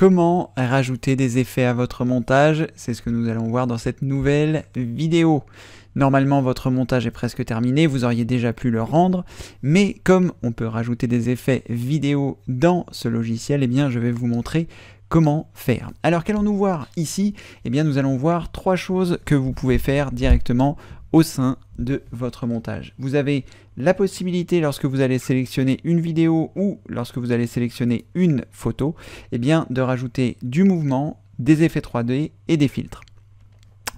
Comment rajouter des effets à votre montage C'est ce que nous allons voir dans cette nouvelle vidéo. Normalement, votre montage est presque terminé, vous auriez déjà pu le rendre, mais comme on peut rajouter des effets vidéo dans ce logiciel, eh bien, je vais vous montrer comment faire. Alors qu'allons-nous voir ici Eh bien nous allons voir trois choses que vous pouvez faire directement au sein de votre montage. Vous avez la possibilité, lorsque vous allez sélectionner une vidéo ou lorsque vous allez sélectionner une photo, eh bien, de rajouter du mouvement, des effets 3D et des filtres.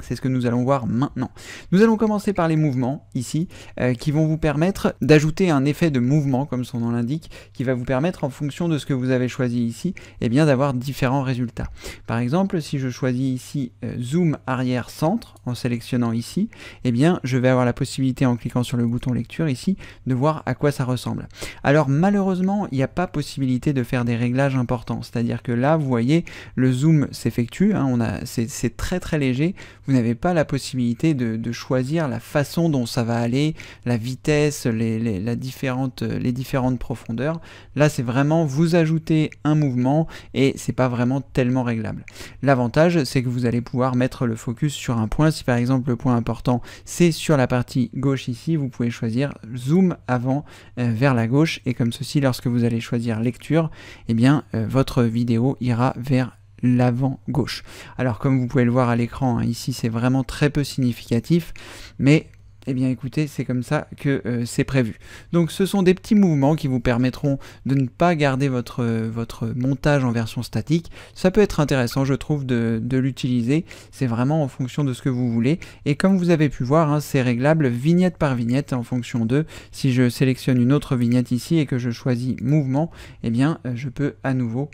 C'est ce que nous allons voir maintenant. Nous allons commencer par les mouvements, ici, euh, qui vont vous permettre d'ajouter un effet de mouvement, comme son nom l'indique, qui va vous permettre, en fonction de ce que vous avez choisi ici, eh bien d'avoir différents résultats. Par exemple, si je choisis ici euh, Zoom arrière-centre, en sélectionnant ici, eh bien je vais avoir la possibilité, en cliquant sur le bouton lecture ici, de voir à quoi ça ressemble. Alors malheureusement, il n'y a pas possibilité de faire des réglages importants, c'est-à-dire que là, vous voyez, le zoom s'effectue, hein, c'est très très léger, vous n'avez pas la possibilité de, choisir la façon dont ça va aller, la vitesse, les, la les différentes profondeurs. Là, c'est vraiment vous ajoutez un mouvement et c'est pas vraiment tellement réglable. L'avantage, c'est que vous allez pouvoir mettre le focus sur un point. Si par exemple le point important, c'est sur la partie gauche ici, vous pouvez choisir zoom avant euh, vers la gauche et comme ceci, lorsque vous allez choisir lecture, eh bien, euh, votre vidéo ira vers l'avant gauche. Alors comme vous pouvez le voir à l'écran, hein, ici c'est vraiment très peu significatif, mais eh bien écoutez, c'est comme ça que euh, c'est prévu. Donc ce sont des petits mouvements qui vous permettront de ne pas garder votre, euh, votre montage en version statique. Ça peut être intéressant, je trouve, de, l'utiliser. C'est vraiment en fonction de ce que vous voulez. Et comme vous avez pu voir, hein, c'est réglable vignette par vignette en fonction de. Si je sélectionne une autre vignette ici et que je choisis mouvement, eh bien euh, je peux à nouveau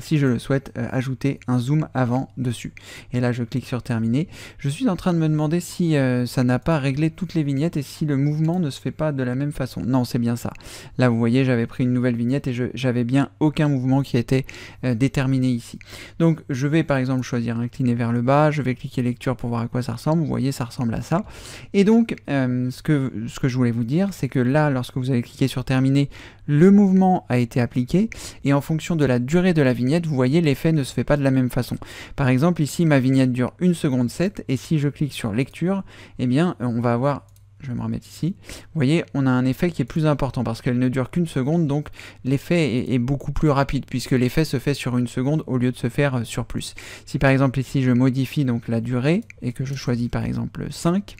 si je le souhaite, euh, ajouter un zoom avant dessus. Et là, je clique sur terminer. Je suis en train de me demander si euh, ça n'a pas réglé toutes les vignettes et si le mouvement ne se fait pas de la même façon. Non, c'est bien ça. Là, vous voyez, j'avais pris une nouvelle vignette et j'avais bien aucun mouvement qui était euh, déterminé ici. Donc, je vais par exemple choisir incliner vers le bas. Je vais cliquer lecture pour voir à quoi ça ressemble. Vous voyez, ça ressemble à ça. Et donc, ce, que, ce que je voulais vous dire, c'est que là, lorsque vous avez cliqué sur terminer, le mouvement a été appliqué et en fonction de la durée de la vignette, vous voyez, l'effet ne se fait pas de la même façon. Par exemple, ici, ma vignette dure 1 seconde 7, et si je clique sur lecture, eh bien, euh, on va avoir je vais me remettre ici, vous voyez, on a un effet qui est plus important parce qu'elle ne dure qu'une seconde, donc l'effet est, est, beaucoup plus rapide puisque l'effet se fait sur une seconde au lieu de se faire euh, sur plus. Si par exemple ici je modifie donc la durée et que je choisis par exemple 5,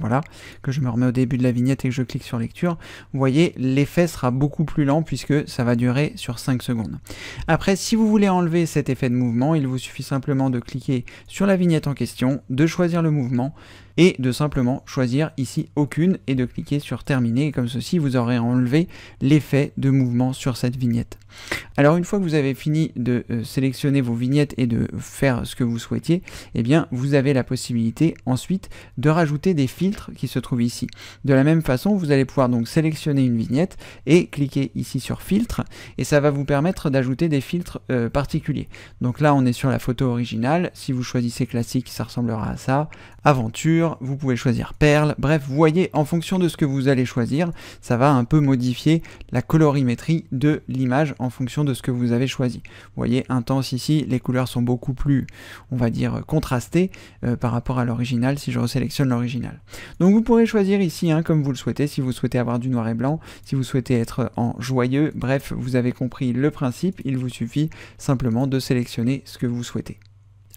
voilà, que je me remets au début de la vignette et que je clique sur lecture, vous voyez, l'effet sera beaucoup plus lent puisque ça va durer sur 5 secondes. Après, si vous voulez enlever cet effet de mouvement, il vous suffit simplement de cliquer sur la vignette en question, de choisir le mouvement, et de simplement choisir ici aucune et de cliquer sur terminer. comme ceci, vous aurez enlevé l'effet de mouvement sur cette vignette. Alors une fois que vous avez fini de euh, sélectionner vos vignettes et de faire ce que vous souhaitiez, eh bien vous avez la possibilité ensuite de rajouter des filtres qui se trouvent ici. De la même façon, vous allez pouvoir donc sélectionner une vignette et cliquer ici sur filtre et ça va vous permettre d'ajouter des filtres euh, particuliers. Donc là on est sur la photo originale, si vous choisissez classique ça ressemblera à ça, aventure, vous pouvez choisir perles, bref, vous voyez, en fonction de ce que vous allez choisir, ça va un peu modifier la colorimétrie de l'image en fonction de ce que vous avez choisi. Vous voyez, intense ici, les couleurs sont beaucoup plus, on va dire, contrastées euh, par rapport à l'original, si je resélectionne l'original. Donc vous pourrez choisir ici, hein, comme vous le souhaitez, si vous souhaitez avoir du noir et blanc, si vous souhaitez être en joyeux, bref, vous avez compris le principe, il vous suffit simplement de sélectionner ce que vous souhaitez.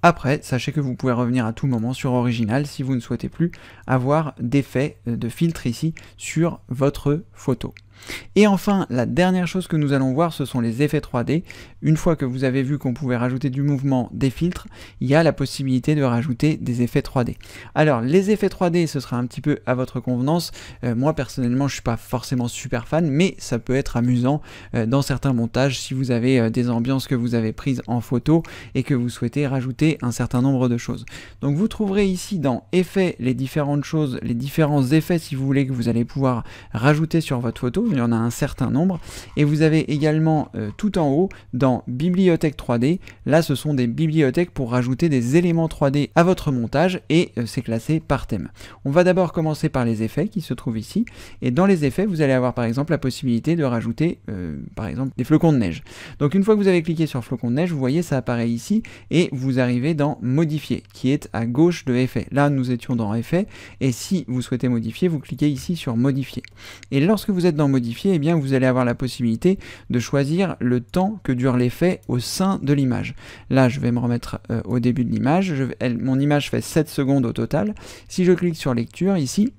Après, sachez que vous pouvez revenir à tout moment sur Original si vous ne souhaitez plus avoir d'effet euh, de filtre ici sur votre photo. Et enfin, la dernière chose que nous allons voir, ce sont les effets 3D. Une fois que vous avez vu qu'on pouvait rajouter du mouvement, des filtres, il y a la possibilité de rajouter des effets 3D. Alors, les effets 3D, ce sera un petit peu à votre convenance. Euh, moi, personnellement, je ne suis pas forcément super fan, mais ça peut être amusant euh, dans certains montages si vous avez euh, des ambiances que vous avez prises en photo et que vous souhaitez rajouter un certain nombre de choses. Donc, vous trouverez ici dans effets les différentes choses, les différents effets si vous voulez que vous allez pouvoir rajouter sur votre photo il y en a un certain nombre. Et vous avez également euh, tout en haut, dans bibliothèque 3D, là ce sont des bibliothèques pour rajouter des éléments 3D à votre montage et euh, c'est classé par thème. On va d'abord commencer par les effets qui se trouvent ici. Et dans les effets, vous allez avoir par exemple la possibilité de rajouter euh, par exemple des flocons de neige. Donc une fois que vous avez cliqué sur flocons de neige, vous voyez ça apparaît ici et vous arrivez dans modifier qui est à gauche de effet. Là nous étions dans effet, et si vous souhaitez modifier, vous cliquez ici sur modifier. Et lorsque vous êtes dans modifier, et eh bien vous allez avoir la possibilité de choisir le temps que dure l'effet au sein de l'image. Là, je vais me remettre euh, au début de l'image. Mon image fait 7 secondes au total. Si je clique sur lecture ici,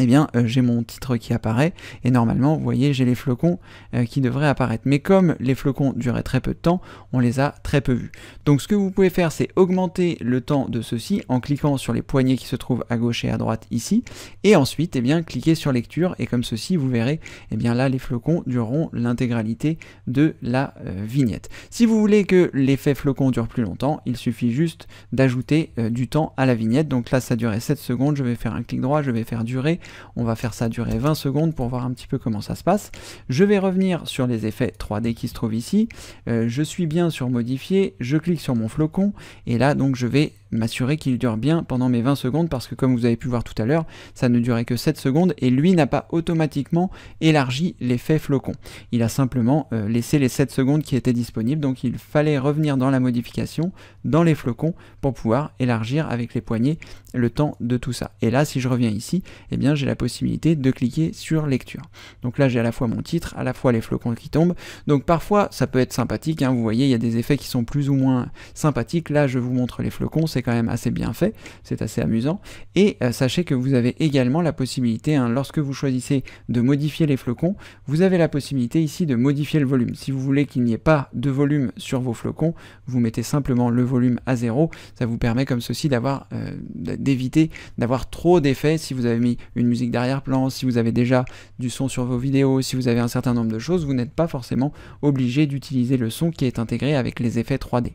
eh bien euh, j'ai mon titre qui apparaît et normalement vous voyez j'ai les flocons euh, qui devraient apparaître mais comme les flocons duraient très peu de temps on les a très peu vus donc ce que vous pouvez faire c'est augmenter le temps de ceci en cliquant sur les poignées qui se trouvent à gauche et à droite ici et ensuite eh bien cliquez sur lecture et comme ceci vous verrez eh bien là les flocons dureront l'intégralité de la euh, vignette si vous voulez que l'effet flocon dure plus longtemps il suffit juste d'ajouter du temps à la vignette donc là ça durait 7 secondes je vais faire un clic droit je vais faire durer on va faire ça durer 20 secondes pour voir un petit peu comment ça se passe. Je vais revenir sur les effets 3D qui se trouvent ici. Euh, je suis bien sur modifier, je clique sur mon flocon et là donc je vais m'assurer qu'il dure bien pendant mes 20 secondes parce que comme vous avez pu voir tout à l'heure, ça ne durait que 7 secondes et lui n'a pas automatiquement élargi l'effet flocon. Il a simplement euh, laissé les 7 secondes qui étaient disponibles, donc il fallait revenir dans la modification, dans les flocons, pour pouvoir élargir avec les poignets le temps de tout ça. Et là, si je reviens ici, et eh bien j'ai la possibilité de cliquer sur lecture. Donc là, j'ai à la fois mon titre, à la fois les flocons qui tombent. Donc parfois, ça peut être sympathique, hein, vous voyez, il y a des effets qui sont plus ou moins sympathiques. Là, je vous montre les flocons, c'est quand même assez bien fait, c'est assez amusant. Et euh, sachez que vous avez également la possibilité, hein, lorsque vous choisissez de modifier les flocons, vous avez la possibilité ici de modifier le volume. Si vous voulez qu'il n'y ait pas de volume sur vos flocons, vous mettez simplement le volume à zéro. Ça vous permet comme ceci d'avoir, euh, d'éviter d'avoir trop d'effets si vous avez mis une musique d'arrière-plan, si vous avez déjà du son sur vos vidéos, si vous avez un certain nombre de choses, vous n'êtes pas forcément obligé d'utiliser le son qui est intégré avec les effets 3D.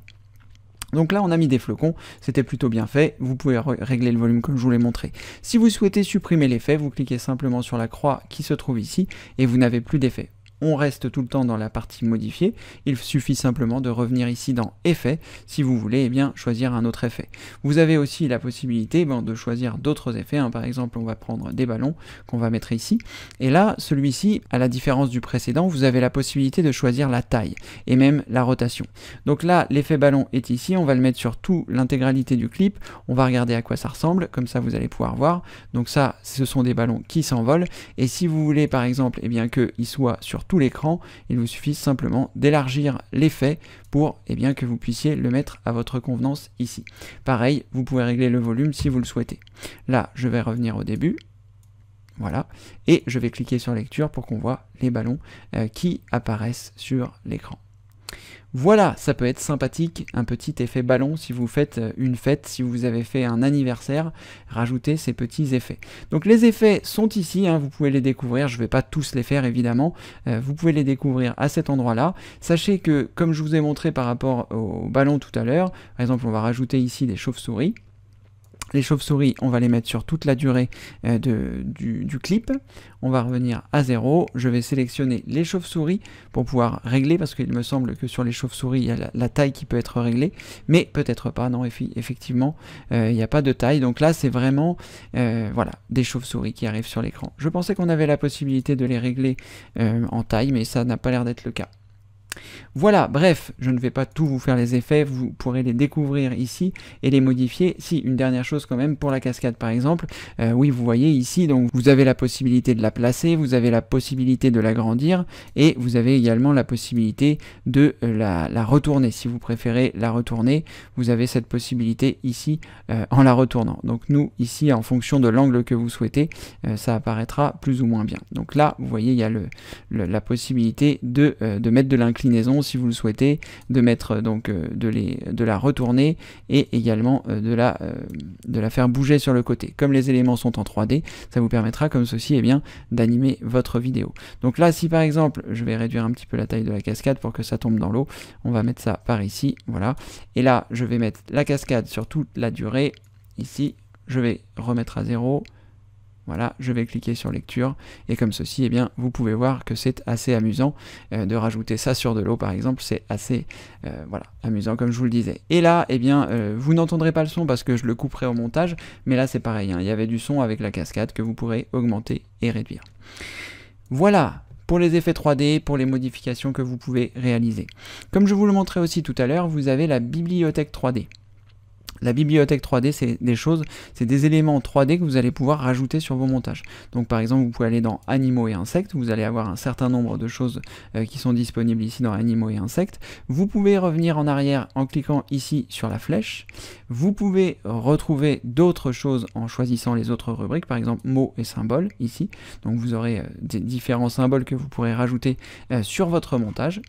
Donc là, on a mis des flocons, c'était plutôt bien fait, vous pouvez régler le volume comme je vous l'ai montré. Si vous souhaitez supprimer l'effet, vous cliquez simplement sur la croix qui se trouve ici et vous n'avez plus d'effet on reste tout le temps dans la partie modifiée. Il suffit simplement de revenir ici dans effet si vous voulez et eh bien, choisir un autre effet. Vous avez aussi la possibilité de choisir d'autres effets. Hein. Par exemple, on va prendre des ballons qu'on va mettre ici. Et là, celui-ci, à la différence du précédent, vous avez la possibilité de choisir la taille et même la rotation. Donc là, l'effet ballon est ici. On va le mettre sur tout l'intégralité du clip. On va regarder à quoi ça ressemble. Comme ça, vous allez pouvoir voir. Donc ça, ce sont des ballons qui s'envolent. Et si vous voulez, par exemple, et eh bien, qu'ils soient sur l'écran. Il vous suffit simplement d'élargir l'effet pour et eh bien, que vous puissiez le mettre à votre convenance ici. Pareil, vous pouvez régler le volume si vous le souhaitez. Là, je vais revenir au début. Voilà, et je vais cliquer sur lecture pour qu'on voit les ballons euh, qui apparaissent sur l'écran. Voilà, ça peut être sympathique, un petit effet ballon si vous faites euh, une fête, si vous avez fait un anniversaire, rajoutez ces petits effets. Donc les effets sont ici, hein, vous pouvez les découvrir, je ne vais pas tous les faire évidemment, euh, vous pouvez les découvrir à cet endroit-là. Sachez que, comme je vous ai montré par rapport au ballon tout à l'heure, par exemple on va rajouter ici des chauves-souris, les chauves-souris, on va les mettre sur toute la durée euh, de, du, clip. On va revenir à 0. Je vais sélectionner les chauves-souris pour pouvoir régler, parce qu'il me semble que sur les chauves-souris, il y a la, taille qui peut être réglée, mais peut-être pas, non, effectivement, euh, il n'y a pas de taille. Donc là, c'est vraiment euh, voilà, des chauves-souris qui arrivent sur l'écran. Je pensais qu'on avait la possibilité de les régler en taille, mais ça n'a pas l'air d'être le cas. Voilà, bref, je ne vais pas tout vous faire les effets, vous pourrez les découvrir ici et les modifier. Si, une dernière chose quand même, pour la cascade par exemple, euh, oui, vous voyez ici, donc vous avez la possibilité de la placer, vous avez la possibilité de l'agrandir et vous avez également la possibilité de euh, la, retourner. Si vous préférez la retourner, vous avez cette possibilité ici euh, en la retournant. Donc nous, ici, en fonction de l'angle que vous souhaitez, ça apparaîtra plus ou moins bien. Donc là, vous voyez, il y a le, la possibilité de, de mettre de l'inclinaison si vous le souhaitez, de mettre euh, donc euh, de, les, de la retourner et également euh, de, la, de la faire bouger sur le côté. Comme les éléments sont en 3D, ça vous permettra comme ceci et eh bien d'animer votre vidéo. Donc là si par exemple je vais réduire un petit peu la taille de la cascade pour que ça tombe dans l'eau, on va mettre ça par ici, voilà. Et là je vais mettre la cascade sur toute la durée, ici je vais remettre à 0, voilà, je vais cliquer sur lecture et comme ceci, eh bien, vous pouvez voir que c'est assez amusant euh, de rajouter ça sur de l'eau, par exemple, c'est assez euh, voilà amusant comme je vous le disais. Et là, eh bien, euh, vous n'entendrez pas le son parce que je le couperai au montage, mais là c'est pareil, hein. il y avait du son avec la cascade que vous pourrez augmenter et réduire. Voilà pour les effets 3D, pour les modifications que vous pouvez réaliser. Comme je vous le montrais aussi tout à l'heure, vous avez la bibliothèque 3D. La bibliothèque 3D, c'est des choses, c'est des éléments 3D que vous allez pouvoir rajouter sur vos montages. Donc par exemple, vous pouvez aller dans Animaux et Insectes, vous allez avoir un certain nombre de choses euh, qui sont disponibles ici dans Animaux et Insectes. Vous pouvez revenir en arrière en cliquant ici sur la flèche. Vous pouvez retrouver d'autres choses en choisissant les autres rubriques, par exemple mots et symboles ici. Donc vous aurez euh, différents symboles que vous pourrez rajouter euh, sur votre montage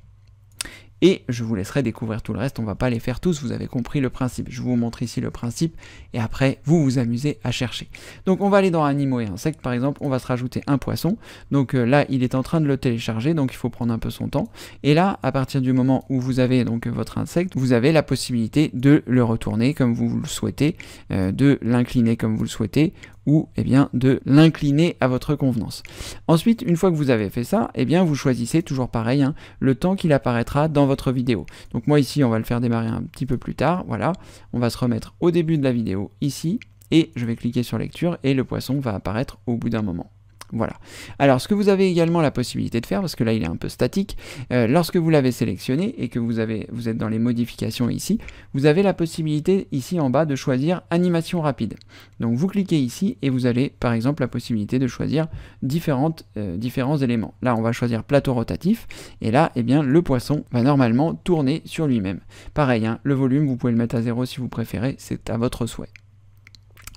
et je vous laisserai découvrir tout le reste, on va pas les faire tous, vous avez compris le principe. Je vous montre ici le principe et après vous vous amusez à chercher. Donc on va aller dans animaux et insectes par exemple, on va se rajouter un poisson. Donc euh, là il est en train de le télécharger donc il faut prendre un peu son temps. Et là à partir du moment où vous avez donc euh, votre insecte, vous avez la possibilité de le retourner comme vous le souhaitez, euh, de l'incliner comme vous le souhaitez ou eh bien, de l'incliner à votre convenance. Ensuite, une fois que vous avez fait ça, eh bien, vous choisissez toujours pareil hein, le temps qu'il apparaîtra dans votre vidéo. Donc moi ici, on va le faire démarrer un petit peu plus tard. Voilà, on va se remettre au début de la vidéo ici et je vais cliquer sur lecture et le poisson va apparaître au bout d'un moment. Voilà. Alors ce que vous avez également la possibilité de faire, parce que là il est un peu statique, euh, lorsque vous l'avez sélectionné et que vous, avez, vous êtes dans les modifications ici, vous avez la possibilité ici en bas de choisir animation rapide. Donc vous cliquez ici et vous avez par exemple la possibilité de choisir différentes, euh, différents éléments. Là on va choisir plateau rotatif et là eh bien, le poisson va normalement tourner sur lui-même. Pareil, hein, le volume vous pouvez le mettre à zéro si vous préférez, c'est à votre souhait.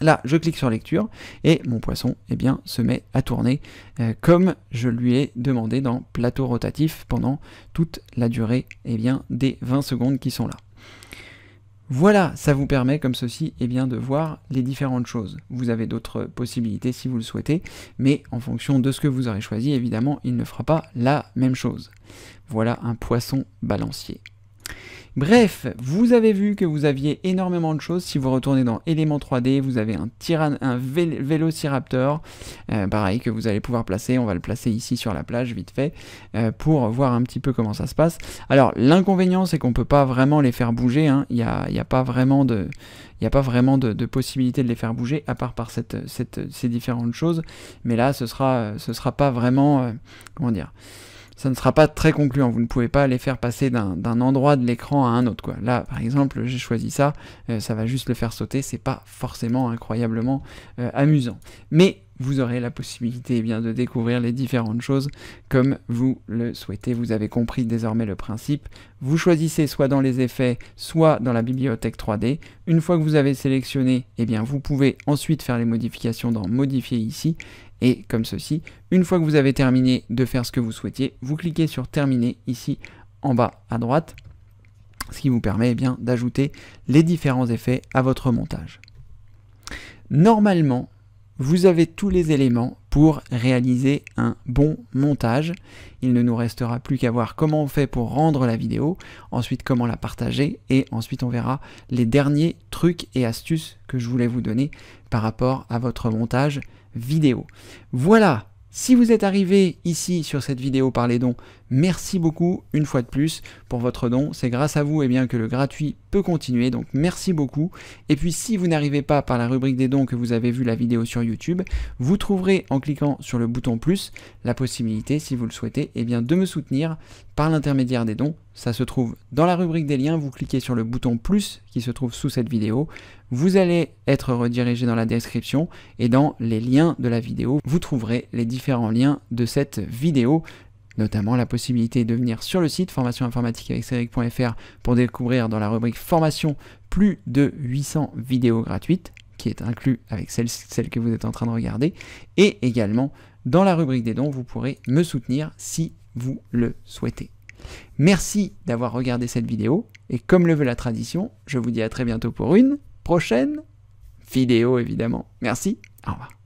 Là, je clique sur lecture et mon poisson eh bien, se met à tourner euh, comme je lui ai demandé dans plateau rotatif pendant toute la durée eh bien, des 20 secondes qui sont là. Voilà, ça vous permet comme ceci eh bien, de voir les différentes choses. Vous avez d'autres possibilités si vous le souhaitez, mais en fonction de ce que vous aurez choisi, évidemment, il ne fera pas la même chose. Voilà un poisson balancier. Bref, vous avez vu que vous aviez énormément de choses. Si vous retournez dans Éléments 3D, vous avez un, tyran un Vélociraptor, euh, pareil, que vous allez pouvoir placer. On va le placer ici sur la plage, vite fait, euh, pour voir un petit peu comment ça se passe. Alors, l'inconvénient, c'est qu'on ne peut pas vraiment les faire bouger. Hein. Il n'y a, y a, pas vraiment de... Il a pas vraiment de, possibilité de les faire bouger, à part par cette, cette, ces différentes choses. Mais là, ce sera, ce sera pas vraiment... Euh, comment dire ça ne sera pas très concluant. Vous ne pouvez pas les faire passer d'un endroit de l'écran à un autre. Quoi. Là, par exemple, j'ai choisi ça, euh, ça va juste le faire sauter, c'est pas forcément incroyablement euh, amusant. Mais vous aurez la possibilité eh bien, de découvrir les différentes choses comme vous le souhaitez. Vous avez compris désormais le principe. Vous choisissez soit dans les effets, soit dans la bibliothèque 3D. Une fois que vous avez sélectionné, eh bien, vous pouvez ensuite faire les modifications dans Modifier ici et comme ceci. Une fois que vous avez terminé de faire ce que vous souhaitiez, vous cliquez sur Terminer ici en bas à droite, ce qui vous permet eh bien d'ajouter les différents effets à votre montage. Normalement, vous avez tous les éléments pour réaliser un bon montage. Il ne nous restera plus qu'à voir comment on fait pour rendre la vidéo, ensuite comment la partager, et ensuite on verra les derniers trucs et astuces que je voulais vous donner par rapport à votre montage vidéo. Voilà si vous êtes arrivé ici sur cette vidéo parlez les dons, Merci beaucoup une fois de plus pour votre don. C'est grâce à vous eh bien, que le gratuit peut continuer. Donc merci beaucoup. Et puis si vous n'arrivez pas par la rubrique des dons que vous avez vu la vidéo sur YouTube, vous trouverez en cliquant sur le bouton plus la possibilité, si vous le souhaitez, eh bien, de me soutenir par l'intermédiaire des dons. Ça se trouve dans la rubrique des liens. Vous cliquez sur le bouton plus qui se trouve sous cette vidéo. Vous allez être redirigé dans la description et dans les liens de la vidéo, vous trouverez les différents liens de cette vidéo notamment la possibilité de venir sur le site formationinformatique.fr pour découvrir dans la rubrique formation plus de 800 vidéos gratuites qui est inclus avec celle, celle, que vous êtes en train de regarder. Et également, dans la rubrique des dons, vous pourrez me soutenir si vous le souhaitez. Merci d'avoir regardé cette vidéo, et comme le veut la tradition, je vous dis à très bientôt pour une prochaine vidéo, évidemment. Merci, au revoir.